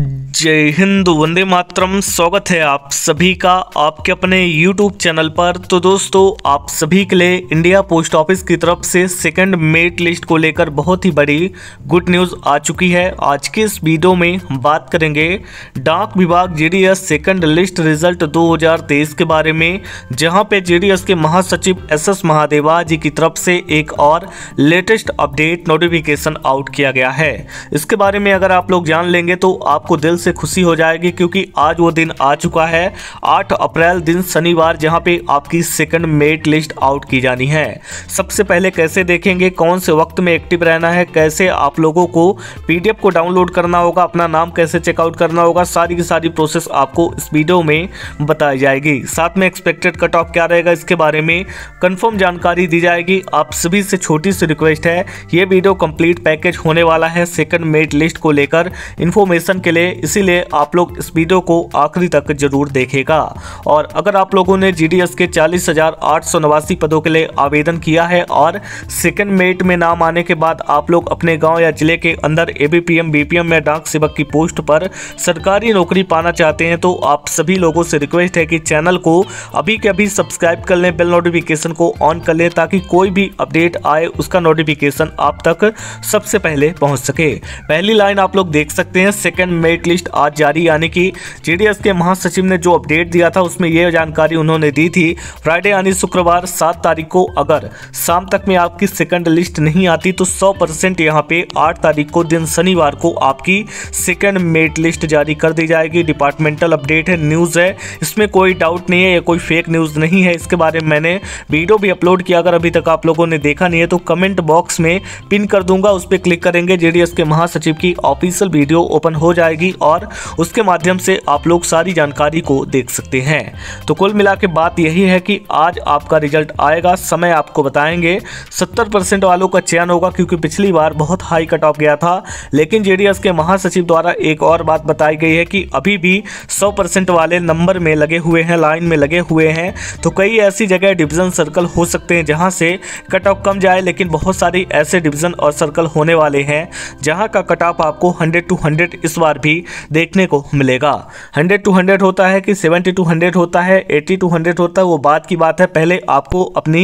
जय हिंद वंदे मातरम स्वागत है आप सभी का आपके अपने YouTube चैनल पर तो दोस्तों आप सभी के लिए इंडिया पोस्ट ऑफिस की तरफ से सेकंड मेट लिस्ट को लेकर बहुत ही बड़ी गुड न्यूज़ आ चुकी है आज के इस वीडियो में हम बात करेंगे डाक विभाग जीडीएस सेकंड लिस्ट रिजल्ट 2023 के बारे में जहां पे एस के महासचिव एस एस महादेवा जी की तरफ से एक और लेटेस्ट अपडेट नोटिफिकेशन आउट किया गया है इसके बारे में अगर आप लोग जान लेंगे तो आप आपको दिल से खुशी हो जाएगी क्योंकि आज वो दिन आ चुका है आठ अप्रैल दिन शनिवार जहाँ पे आपकी सेकंड मेरिट लिस्ट आउट की जानी है सबसे पहले कैसे देखेंगे कौन से वक्त में एक्टिव रहना है कैसे आप लोगों को पीडीएफ को डाउनलोड करना होगा अपना नाम कैसे चेकआउट करना होगा सारी की सारी प्रोसेस आपको इस वीडियो में बताई जाएगी साथ में एक्सपेक्टेड कट ऑफ क्या रहेगा इसके बारे में कंफर्म जानकारी दी जाएगी आप सभी से छोटी सी रिक्वेस्ट है ये वीडियो कंप्लीट पैकेज होने वाला है सेकंड मेड लिस्ट को लेकर इन्फॉर्मेशन के मिले इसीलिए आप लोग इस वीडियो को आखिरी तक जरूर देखेगा और अगर आप लोगों ने जी के चालीस पदों के लिए आवेदन किया है और सेकेंड मेट में नाम आने के बाद आप लोग अपने गाँव या जिले के अंदर ए बी में डाक सेवक की पोस्ट पर सरकारी नौकरी पाना चाहते हैं तो आप सभी लोगों से रिक्वेस्ट है कि चैनल को अभी के अभी सब्सक्राइब कर लें बेल नोटिफिकेशन को ऑन कर लें ताकि कोई भी अपडेट आए उसका नोटिफिकेशन आप तक सबसे पहले पहुंच सके पहली लाइन आप लोग देख सकते हैं सेकंड मेरिट लिस्ट आज जारी यानी कि जेडीएस के महासचिव ने जो अपडेट दिया था उसमें यह जानकारी उन्होंने दी थी फ्राइडे यानी शुक्रवार सात तारीख को अगर शाम तक में आपकी सेकंड लिस्ट नहीं आती तो सौ परसेंट यहाँ पे आठ तारीख को दिन शनिवार को आपकी सेकंड मेरिट लिस्ट जारी कर दी जाएगी डिपार्टमेंटल अपडेट है न्यूज़ है इसमें कोई डाउट नहीं है या कोई फेक न्यूज़ नहीं है इसके बारे में मैंने वीडियो भी अपलोड किया अगर अभी तक आप लोगों ने देखा नहीं है तो कमेंट बॉक्स में पिन कर दूंगा उस पर क्लिक करेंगे जेडीएस के महासचिव की ऑफिशियल वीडियो ओपन हो जाएगी जाएगी और उसके माध्यम से आप लोग सारी जानकारी को देख सकते हैं तो कुल मिला बात यही है कि आज आपका रिजल्ट आएगा समय आपको बताएंगे सत्तर परसेंट वालों का चयन होगा क्योंकि पिछली बार बहुत हाई कट ऑफ गया था लेकिन जे के महासचिव द्वारा एक और बात बताई गई है कि अभी भी 100 परसेंट वाले नंबर में लगे हुए हैं लाइन में लगे हुए हैं तो कई ऐसी जगह डिवीजन सर्कल हो सकते हैं जहां से कट ऑफ कम जाए लेकिन बहुत सारी ऐसे डिवीजन और सर्कल होने वाले हैं जहां का कट ऑफ आपको 100 टू 100 इस बार भी देखने को मिलेगा हंड्रेड टू हंड्रेड होता है कि सेवेंटी टू हंड्रेड होता है एट्टी टू हंड्रेड होता है वो बात की बात है पहले आपको अपनी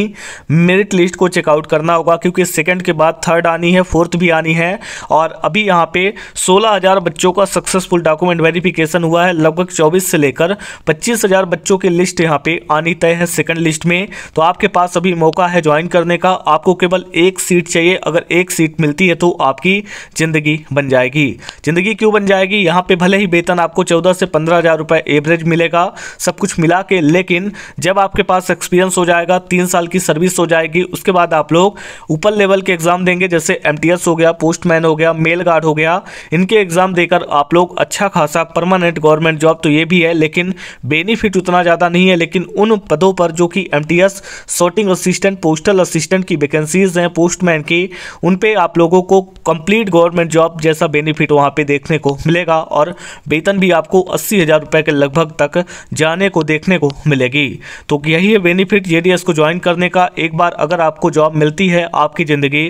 मेरिट लिस्ट को चेकआउट करना होगा क्योंकि सेकेंड के बाद थर्ड आनी है फोर्थ भी आनी है और अभी यहाँ पे सोलह हज़ार बच्चों का सक्सेसफुल डॉक्यूमेंट वेरिफिकेशन हुआ है लगभग चौबीस से लेकर पच्चीस हज़ार बच्चों की लिस्ट यहाँ पे आनी तय है सेकंड लिस्ट में तो आपके पास अभी मौका है ज्वाइन करने का आपको केवल एक सीट चाहिए अगर एक सीट मिलती है तो आपकी ज़िंदगी बन जाएगी ज़िंदगी क्यों बन जाएगी जाएगी यहाँ पे भले ही वेतन आपको चौदह से पंद्रह हज़ार रुपये एवरेज मिलेगा सब कुछ मिला के लेकिन जब आपके पास एक्सपीरियंस हो जाएगा तीन साल की सर्विस हो जाएगी उसके बाद आप लोग ऊपर लेवल के एग्ज़ाम देंगे जैसे एम हो गया पोस्टमैन हो गया मेल गार्ड हो गया इनके एग्ज़ाम देकर आप लोग अच्छा खासा परमानेंट गवर्नमेंट जॉब तो ये भी है लेकिन बेनिफिट उतना ज़्यादा नहीं है लेकिन उन पदों पर जो कि एम सॉर्टिंग असिस्टेंट पोस्टल असिस्टेंट की वैकेंसीज हैं पोस्टमैन की उन पर आप लोगों को कंप्लीट गवर्नमेंट जॉब जैसा बेनिफिट वहाँ पे देखने को मिले मिलेगा और वेतन भी आपको अस्सी हज़ार रुपये के लगभग तक जाने को देखने को मिलेगी तो यही है बेनिफिट जे को ज्वाइन करने का एक बार अगर आपको जॉब मिलती है आपकी ज़िंदगी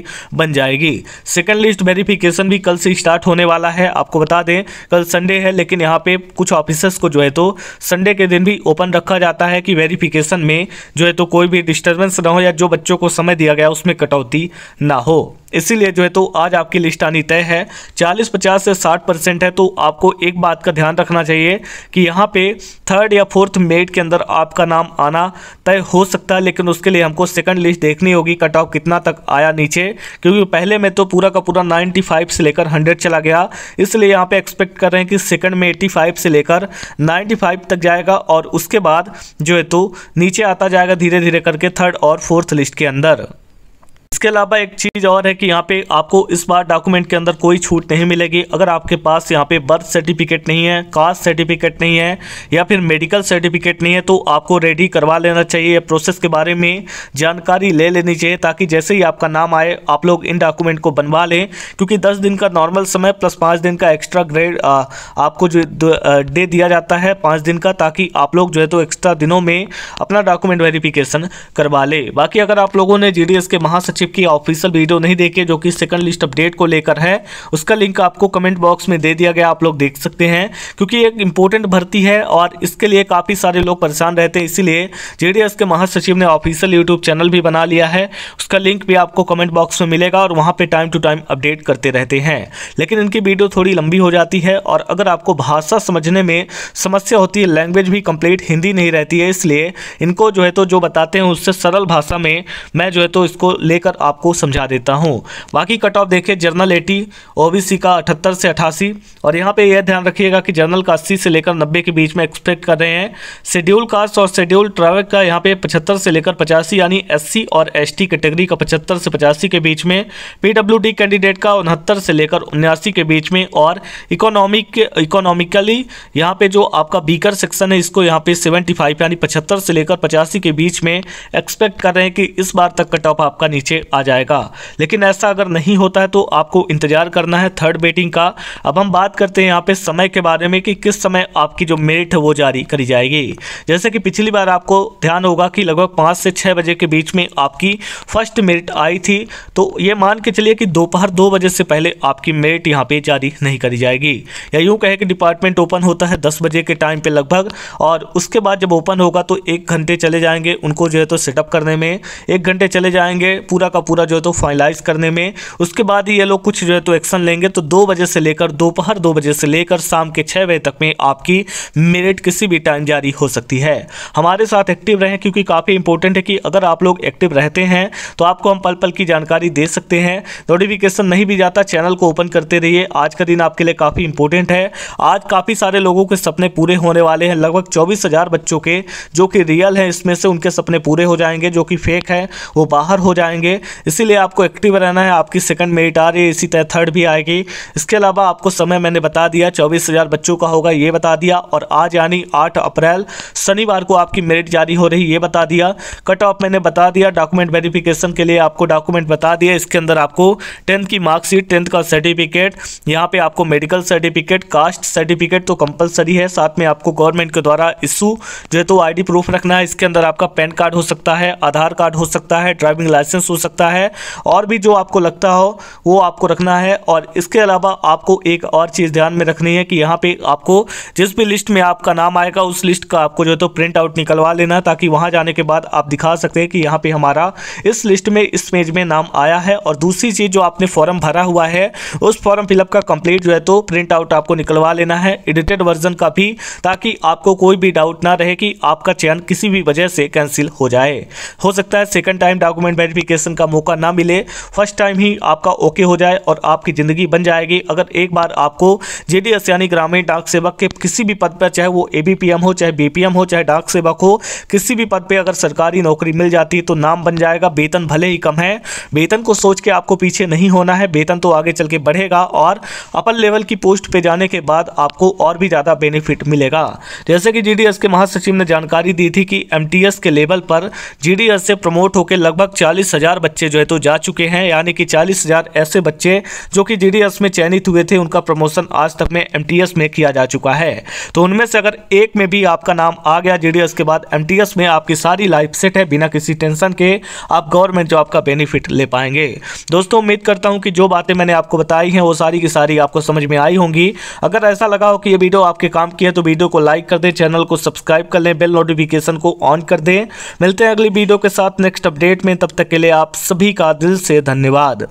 बन जाएगी सेकेंड लिस्ट वेरीफिकेशन भी कल से स्टार्ट होने वाला है आपको बता दें कल संडे है लेकिन यहाँ पे कुछ ऑफिसर्स को जो है तो संडे के दिन भी ओपन रखा जाता है कि वेरिफिकेशन में जो है तो कोई भी डिस्टर्बेंस ना हो या जो बच्चों को समय दिया गया उसमें कटौती ना हो इसीलिए जो है तो आज आपकी लिस्ट आनी तय है चालीस पचास से साठ परसेंट है तो आपको एक बात का ध्यान रखना चाहिए कि यहाँ पे थर्ड या फोर्थ मेड के अंदर आपका नाम आना तय हो सकता है लेकिन उसके लिए हमको सेकंड लिस्ट देखनी होगी कट ऑफ कितना तक आया नीचे क्योंकि पहले में तो पूरा का पूरा 95 से लेकर 100 चला गया इसलिए यहाँ पर एक्सपेक्ट कर रहे हैं कि सेकेंड में एट्टी से लेकर नाइन्टी तक जाएगा और उसके बाद जो है तो नीचे आता जाएगा धीरे धीरे करके थर्ड और फोर्थ लिस्ट के अंदर इसके अलावा एक चीज़ और है कि यहाँ पे आपको इस बार डॉक्यूमेंट के अंदर कोई छूट नहीं मिलेगी अगर आपके पास यहाँ पे बर्थ सर्टिफिकेट नहीं है कास्ट सर्टिफिकेट नहीं है या फिर मेडिकल सर्टिफिकेट नहीं है तो आपको रेडी करवा लेना चाहिए प्रोसेस के बारे में जानकारी ले लेनी चाहिए ताकि जैसे ही आपका नाम आए आप लोग इन डॉक्यूमेंट को बनवा लें क्योंकि दस दिन का नॉर्मल समय प्लस पाँच दिन का एक्स्ट्रा ग्रेड आपको जो डे दिया जाता है पाँच दिन का ताकि आप लोग जो है तो एक्स्ट्रा दिनों में अपना डॉक्यूमेंट वेरिफिकेशन करवा ले बाकी अगर आप लोगों ने जी के महासचिव चिप की ऑफिशियल वीडियो नहीं देखी जो कि सेकंड लिस्ट अपडेट को लेकर है उसका लिंक आपको कमेंट बॉक्स में दे दिया गया आप लोग देख सकते हैं क्योंकि एक इंपॉर्टेंट भर्ती है और इसके लिए काफ़ी सारे लोग परेशान रहते हैं इसीलिए जे के महासचिव ने ऑफिशियल यूट्यूब चैनल भी बना लिया है उसका लिंक भी आपको कमेंट बॉक्स में मिलेगा और वहाँ पर टाइम टू टाइम अपडेट करते रहते हैं लेकिन इनकी वीडियो थोड़ी लंबी हो जाती है और अगर आपको भाषा समझने में समस्या होती है लैंग्वेज भी कंप्लीट हिंदी नहीं रहती है इसलिए इनको जो है तो जो बताते हैं उससे सरल भाषा में मैं जो है तो इसको लेकर कर आपको समझा देता हूँ बाकी कट ऑफ देखिए जर्नल एटी ओबीसी का अठहत्तर से अठासी और यहाँ पे यह ध्यान रखिएगा कि जर्नल का अस्सी से लेकर नब्बे के बीच में एक्सपेक्ट कर रहे हैं शेड्यूल कास्ट और शेड्यूल ट्रैवल का यहाँ पे पचहत्तर से लेकर पचासी यानी एस और एस कैटेगरी का पचहत्तर से पचासी के बीच में पी कैंडिडेट का उनहत्तर से लेकर उन्यासी के बीच में और इकोनॉमिक इकोनॉमिकली यहाँ पे जो आपका बीकर सेक्शन है इसको यहाँ पे 75 यानी 75 से लेकर 85 के बीच में एक्सपेक्ट कर रहे हैं कि इस बार तक कट ऑफ आपका नीचे में आ जाएगा लेकिन ऐसा अगर नहीं होता है तो आपको इंतज़ार करना है थर्ड बेटिंग का अब हम बात करते हैं यहाँ पे समय के बारे में कि किस समय आपकी जो मेट है वो जारी करी जाएगी जैसे कि पिछली बार आपको ध्यान होगा कि लगभग पाँच से छः बजे के बीच में आपकी फर्स्ट मेरिट आई थी तो ये मान के चलिए कि दोपहर दो बजे से पहले आपकी मेरिट यहाँ पर जारी नहीं करी जाएगी या यूँ कहे कि डिपार्टमेंट ओपन होता है दस बजे के टाइम पर लगभग और उसके बाद जब ओपन होगा तो एक घंटे चले जाएंगे उनको जो है तो सेटअप करने में एक घंटे चले जाएंगे पूरा पूरा का पूरा जो है तो फाइनलाइज करने में उसके बाद ही ये लोग कुछ जो है तो एक्शन लेंगे तो दो बजे से लेकर दोपहर दो बजे से लेकर शाम के छः बजे तक में आपकी मेरिट किसी भी टाइम जारी हो सकती है हमारे साथ एक्टिव रहें क्योंकि काफ़ी इंपॉर्टेंट है कि अगर आप लोग एक्टिव रहते हैं तो आपको हम पल पल की जानकारी दे सकते हैं नोटिफिकेशन नहीं भी जाता चैनल को ओपन करते रहिए आज का दिन आपके लिए काफ़ी इंपॉर्टेंट है आज काफ़ी सारे लोगों के सपने पूरे होने वाले हैं लगभग चौबीस हज़ार बच्चों के जो कि रियल है इसमें से उनके सपने पूरे हो जाएंगे जो कि फेक है वो बाहर हो जाएंगे होंगे इसीलिए आपको एक्टिव रहना है आपकी सेकंड मेरिट आ रही है इसी तरह थर्ड भी आएगी इसके अलावा आपको समय मैंने बता दिया चौबीस हज़ार बच्चों का होगा ये बता दिया और आज यानी आठ अप्रैल शनिवार को आपकी मेरिट जारी हो रही ये बता दिया कट ऑफ मैंने बता दिया डॉक्यूमेंट वेरिफिकेशन के लिए आपको डॉक्यूमेंट बता दिया इसके अंदर आपको टेंथ की मार्कशीट टेंथ का सर्टिफिकेट यहाँ पे आपको मेडिकल सर्टिफिकेट कास्ट सर्टिफिकेट तो कंपलसरी है साथ में आपको गवर्नमेंट के द्वारा इशू जो है तो आईडी प्रूफ रखना है इसके अंदर आपका पैन कार्ड हो सकता है आधार कार्ड हो सकता है ड्राइविंग लाइसेंस हो सकता है और भी जो आपको लगता हो वो आपको रखना है और इसके अलावा आपको एक और चीज़ ध्यान में रखनी है कि यहाँ पे आपको जिस भी लिस्ट में आपका नाम आएगा उस लिस्ट का आपको जो है तो प्रिंट आउट निकलवा लेना ताकि वहाँ जाने के बाद आप दिखा सकते हैं कि यहाँ पर हमारा इस लिस्ट में इस पेज में नाम आया है और दूसरी चीज़ जो आपने फॉर्म भरा हुआ है उस फॉर्म फिलअप का कंप्लीट जो है तो प्रिंट आउट आपको निकलवा लेना है एडिटेड वर्जन का भी ताकि आपको कोई भी डाउट ना रहे कि आपका चयन किसी भी वजह से कैंसिल हो जाए हो सकता है second time document verification promotion का मौका ना मिले फर्स्ट टाइम ही आपका ओके हो जाए और आपकी ज़िंदगी बन जाएगी अगर एक बार आपको जे यानी ग्रामीण डाक सेवक के किसी भी पद पर चाहे वो ए हो चाहे बी हो चाहे डाक सेवक हो किसी भी पद पर अगर सरकारी नौकरी मिल जाती है तो नाम बन जाएगा वेतन भले ही कम है वेतन को सोच के आपको पीछे नहीं होना है वेतन तो आगे चल के बढ़ेगा और अपर लेवल की पोस्ट पर जाने के बाद आपको और भी ज़्यादा बेनिफिट मिलेगा जैसे कि जीडीएस के महासचिव ने जानकारी दी थी कि एमटीएस के लेवल पर जीडीएस से प्रमोट होकर लगभग चालीस हजार बच्चे जो है तो जा चुके हैं यानी कि चालीस ऐसे बच्चे जो कि जीडीएस में चयनित हुए थे उनका प्रमोशन आज तक में एमटीएस में किया जा चुका है तो उनमें से अगर एक में भी आपका नाम आ गया जीडीएस के बाद एमटीएस में आपकी सारी लाइफ सेट है बिना किसी टेंशन के आप गवर्नमेंट जॉब का बेनिफिट ले पाएंगे दोस्तों उम्मीद करता हूँ कि जो बातें मैंने आपको बताई हैं वो सारी की सारी आपको समझ में आई होंगी अगर ऐसा लगा हो कि ये वीडियो आपके काम की है तो वीडियो को लाइक कर दें चैनल को सब्सक्राइब कर लें बेल नोटिफिकेशन को ऑन कर दें मिलते हैं अगली वीडियो के साथ नेक्स्ट अपडेट में तब तक के लिए आप आप सभी का दिल से धन्यवाद